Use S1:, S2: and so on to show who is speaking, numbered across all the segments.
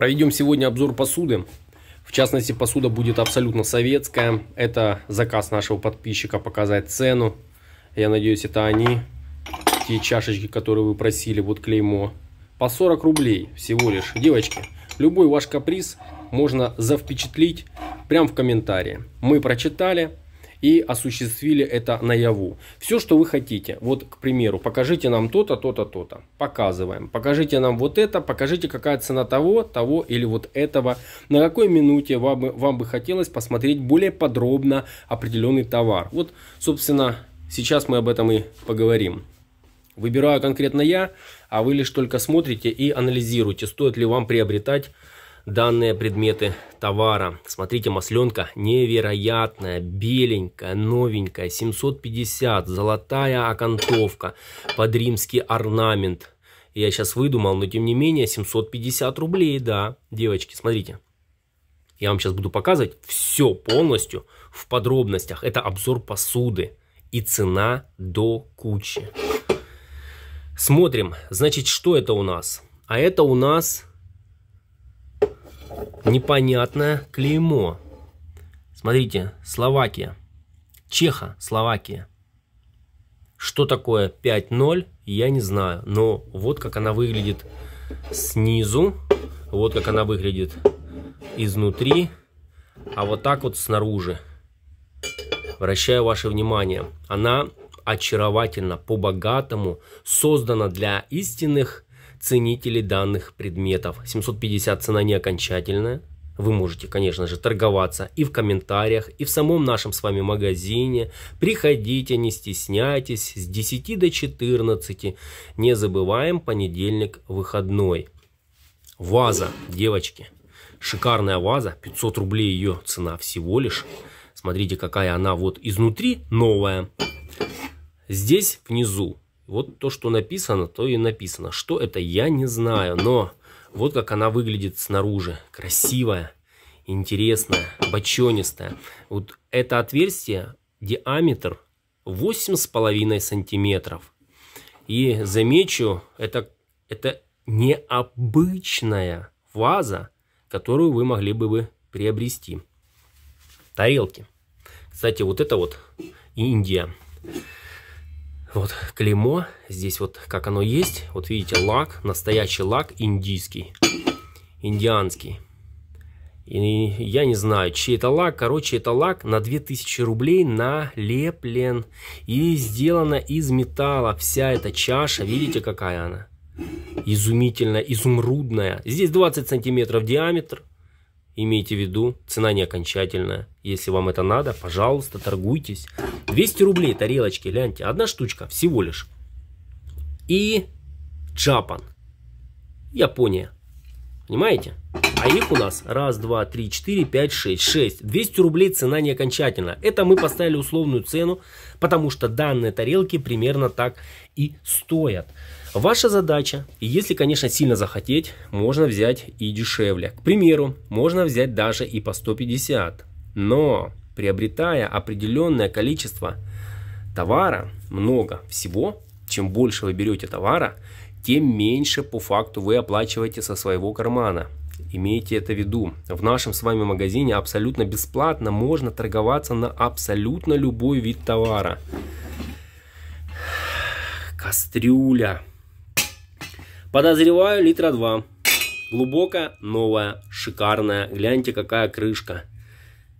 S1: Проведем сегодня обзор посуды. В частности, посуда будет абсолютно советская. Это заказ нашего подписчика показать цену. Я надеюсь, это они. Те чашечки, которые вы просили, вот клеймо. По 40 рублей всего лишь. Девочки, любой ваш каприз можно завпечатлить прямо в комментарии. Мы прочитали, и осуществили это наяву. Все, что вы хотите. Вот, к примеру, покажите нам то-то, то-то, то-то. Показываем. Покажите нам вот это, покажите, какая цена того, того или вот этого. На какой минуте вам бы, вам бы хотелось посмотреть более подробно определенный товар. Вот, собственно, сейчас мы об этом и поговорим. Выбираю конкретно я, а вы лишь только смотрите и анализируете, стоит ли вам приобретать данные предметы товара. Смотрите, масленка невероятная, беленькая, новенькая, 750, золотая окантовка, под римский орнамент. Я сейчас выдумал, но тем не менее 750 рублей, да, девочки, смотрите. Я вам сейчас буду показывать все полностью в подробностях. Это обзор посуды и цена до кучи. Смотрим, значит, что это у нас? А это у нас непонятное клеймо. Смотрите, Словакия. Чеха, Словакия. Что такое 5.0, я не знаю. Но вот как она выглядит снизу. Вот как она выглядит изнутри. А вот так вот снаружи. Вращаю ваше внимание. Она очаровательно, по-богатому, создана для истинных ценители данных предметов. 750 цена не окончательная. Вы можете, конечно же, торговаться и в комментариях, и в самом нашем с вами магазине. Приходите, не стесняйтесь, с 10 до 14. Не забываем, понедельник выходной. Ваза, девочки. Шикарная ваза, 500 рублей ее цена всего лишь. Смотрите, какая она вот изнутри новая. Здесь внизу вот то, что написано, то и написано. Что это, я не знаю, но вот как она выглядит снаружи. Красивая, интересная, бочонистая. Вот это отверстие, диаметр 8,5 сантиметров. И замечу, это, это необычная ваза, которую вы могли бы вы приобрести. Тарелки. Кстати, вот это вот Индия. Вот клеймо, здесь вот как оно есть. Вот видите, лак, настоящий лак индийский, индианский. И я не знаю, чей это лак. Короче, это лак на 2000 рублей налеплен. И сделана из металла вся эта чаша. Видите, какая она? Изумительная, изумрудная. Здесь 20 сантиметров диаметр. Имейте в виду, цена не окончательная. Если вам это надо, пожалуйста, торгуйтесь. 200 рублей тарелочки, гляньте, одна штучка всего лишь. И Джапан. Япония. Понимаете? А их у нас 1, 2, 3, 4, 5, 6, 6. 200 рублей цена не окончательна. Это мы поставили условную цену, потому что данные тарелки примерно так и стоят. Ваша задача, и если, конечно, сильно захотеть, можно взять и дешевле. К примеру, можно взять даже и по 150. Но, приобретая определенное количество товара, много всего, чем больше вы берете товара, тем меньше по факту вы оплачиваете со своего кармана. Имейте это в виду. В нашем с вами магазине абсолютно бесплатно можно торговаться на абсолютно любой вид товара. Кастрюля, Подозреваю литра два. Глубоко, новая, шикарная. Гляньте, какая крышка.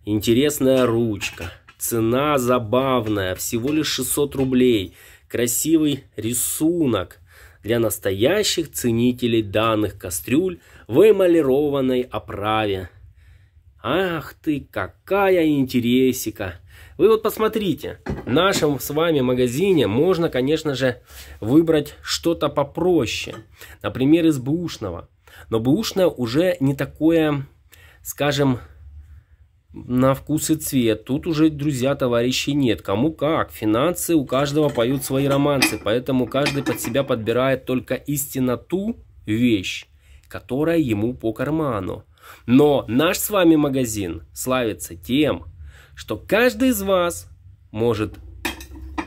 S1: Интересная ручка. Цена забавная, всего лишь 600 рублей. Красивый рисунок для настоящих ценителей данных кастрюль в эмалированной оправе. Ах ты, какая интересика! Вы вот посмотрите, в нашем с вами магазине можно, конечно же, выбрать что-то попроще. Например, из бэушного. Но бэушное уже не такое, скажем, на вкус и цвет. Тут уже, друзья, товарищи, нет. Кому как. Финансы у каждого поют свои романсы. Поэтому каждый под себя подбирает только истинно ту вещь, которая ему по карману. Но наш с вами магазин славится тем, что каждый из вас может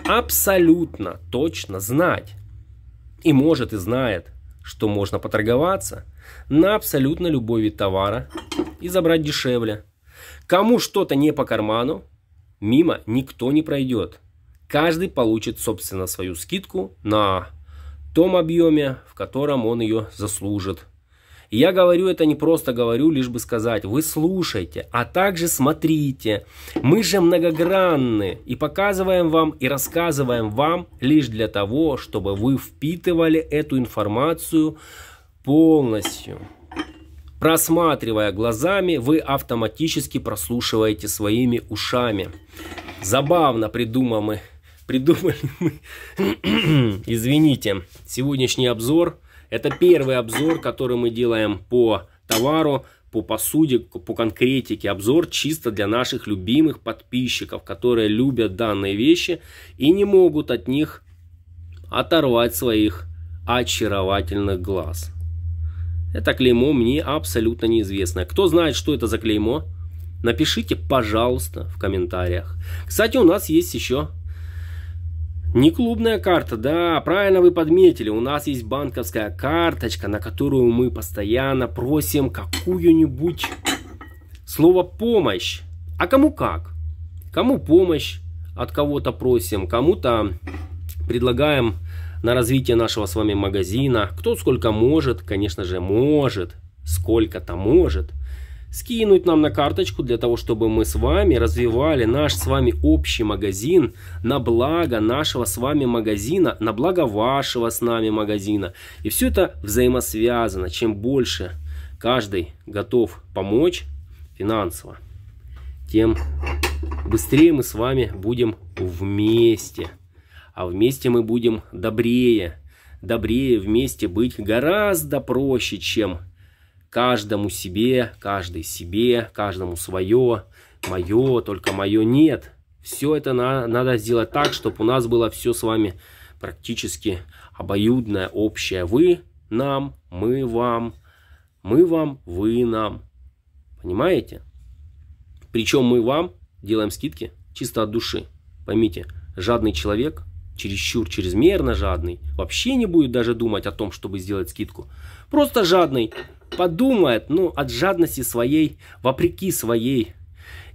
S1: абсолютно точно знать и может и знает, что можно поторговаться на абсолютно любой вид товара и забрать дешевле. Кому что-то не по карману, мимо никто не пройдет. Каждый получит, собственно, свою скидку на том объеме, в котором он ее заслужит – я говорю это не просто говорю, лишь бы сказать, вы слушайте, а также смотрите. Мы же многогранны и показываем вам и рассказываем вам лишь для того, чтобы вы впитывали эту информацию полностью. Просматривая глазами, вы автоматически прослушиваете своими ушами. Забавно придуманы, придумали мы, извините, сегодняшний обзор это первый обзор, который мы делаем по товару, по посуде, по конкретике. Обзор чисто для наших любимых подписчиков, которые любят данные вещи и не могут от них оторвать своих очаровательных глаз. Это клеймо мне абсолютно неизвестное. Кто знает, что это за клеймо, напишите, пожалуйста, в комментариях. Кстати, у нас есть еще не клубная карта, да, правильно вы подметили. У нас есть банковская карточка, на которую мы постоянно просим какую-нибудь слово «помощь». А кому как? Кому помощь от кого-то просим, кому-то предлагаем на развитие нашего с вами магазина. Кто сколько может, конечно же, может, сколько-то может – скинуть нам на карточку для того, чтобы мы с вами развивали наш с вами общий магазин на благо нашего с вами магазина, на благо вашего с нами магазина. И все это взаимосвязано. Чем больше каждый готов помочь финансово, тем быстрее мы с вами будем вместе. А вместе мы будем добрее. Добрее вместе быть гораздо проще, чем каждому себе, каждый себе, каждому свое, мое, только мое нет. Все это на, надо сделать так, чтобы у нас было все с вами практически обоюдное, общее. Вы нам, мы вам, мы вам, вы нам. Понимаете? Причем мы вам делаем скидки чисто от души. Поймите, жадный человек, чересчур, чрезмерно жадный, вообще не будет даже думать о том, чтобы сделать скидку. Просто жадный подумает, ну, от жадности своей, вопреки своей,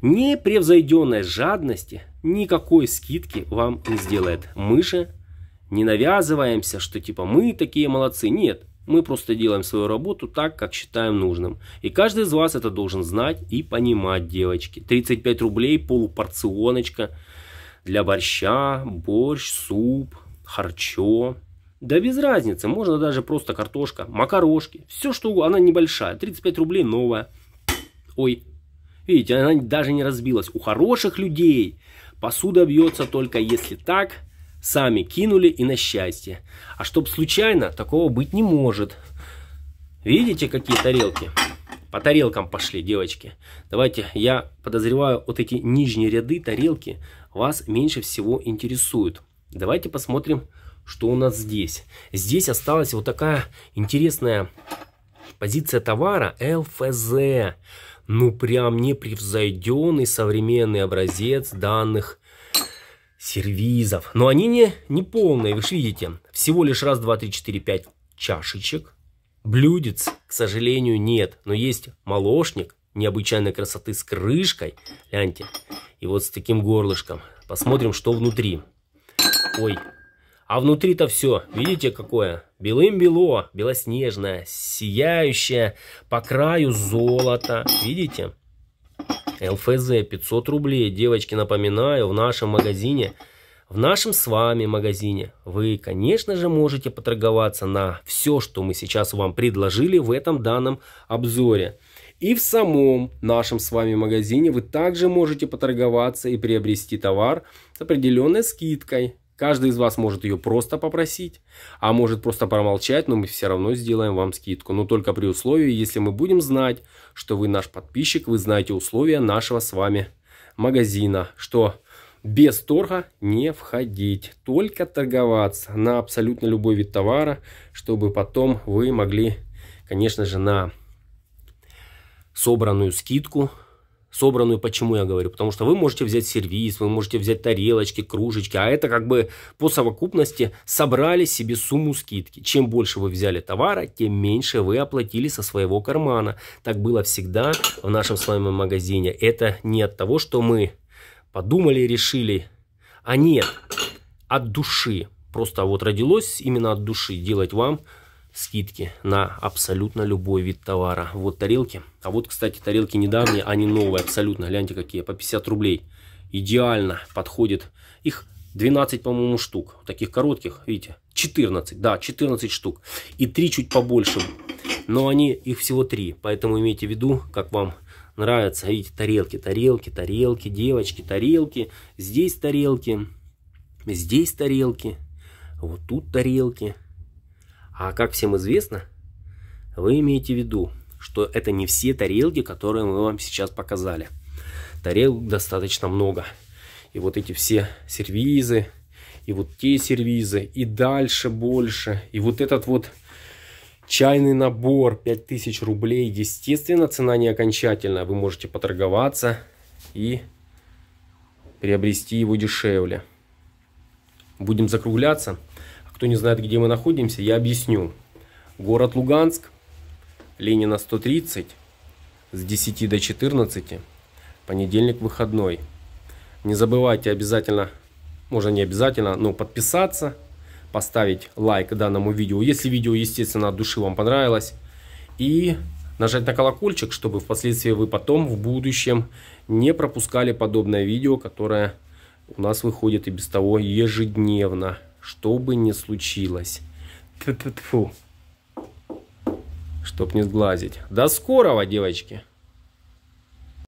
S1: непревзойденной жадности, никакой скидки вам не сделает. Мы же не навязываемся, что типа мы такие молодцы. Нет, мы просто делаем свою работу так, как считаем нужным. И каждый из вас это должен знать и понимать, девочки. 35 рублей, полупорционочка для борща, борщ, суп, харчо. Да без разницы, можно даже просто картошка, макарошки, все что угодно, она небольшая, 35 рублей новая. Ой, видите, она даже не разбилась. У хороших людей посуда бьется только если так, сами кинули и на счастье. А чтоб случайно, такого быть не может. Видите, какие тарелки? По тарелкам пошли, девочки. Давайте, я подозреваю, вот эти нижние ряды тарелки вас меньше всего интересуют. Давайте посмотрим что у нас здесь. Здесь осталась вот такая интересная позиция товара ЛФЗ. Ну прям непревзойденный современный образец данных сервизов. Но они не, не полные, вы же видите. Всего лишь раз, два, три, четыре, пять чашечек. Блюдец, к сожалению, нет. Но есть молочник необычайной красоты с крышкой. Гляньте. И вот с таким горлышком. Посмотрим, что внутри. Ой, а внутри-то все, видите, какое? Белым-бело, белоснежное, сияющее, по краю золото, видите? ЛФЗ 500 рублей, девочки, напоминаю, в нашем магазине, в нашем с вами магазине, вы, конечно же, можете поторговаться на все, что мы сейчас вам предложили в этом данном обзоре. И в самом нашем с вами магазине вы также можете поторговаться и приобрести товар с определенной скидкой. Каждый из вас может ее просто попросить, а может просто промолчать, но мы все равно сделаем вам скидку. Но только при условии, если мы будем знать, что вы наш подписчик, вы знаете условия нашего с вами магазина, что без торга не входить, только торговаться на абсолютно любой вид товара, чтобы потом вы могли, конечно же, на собранную скидку собранную. Почему я говорю? Потому что вы можете взять сервис, вы можете взять тарелочки, кружечки, а это как бы по совокупности собрали себе сумму скидки. Чем больше вы взяли товара, тем меньше вы оплатили со своего кармана. Так было всегда в нашем с вами магазине. Это не от того, что мы подумали, решили, а нет, от души. Просто вот родилось именно от души делать вам скидки на абсолютно любой вид товара. Вот тарелки. А вот, кстати, тарелки недавние, они новые абсолютно. Гляньте, какие. По 50 рублей. Идеально подходит. Их 12, по-моему, штук. Таких коротких, видите, 14, да, 14 штук. И 3 чуть побольше. Но они, их всего 3. Поэтому имейте в виду, как вам нравится. Видите, тарелки, тарелки, тарелки, девочки, тарелки. Здесь тарелки, здесь тарелки, вот тут тарелки. А как всем известно, вы имеете в виду, что это не все тарелки, которые мы вам сейчас показали. Тарелок достаточно много. И вот эти все сервизы, и вот те сервизы, и дальше больше. И вот этот вот чайный набор 5000 рублей. Естественно, цена не окончательная. Вы можете поторговаться и приобрести его дешевле. Будем закругляться. Кто не знает, где мы находимся, я объясню. Город Луганск, Ленина 130, с 10 до 14, понедельник выходной. Не забывайте обязательно, можно не обязательно, но подписаться, поставить лайк данному видео, если видео, естественно, от души вам понравилось. И нажать на колокольчик, чтобы впоследствии вы потом в будущем не пропускали подобное видео, которое у нас выходит и без того ежедневно что бы ни случилось. Тьфу -тьфу -тьфу. Чтоб не сглазить. До скорого, девочки!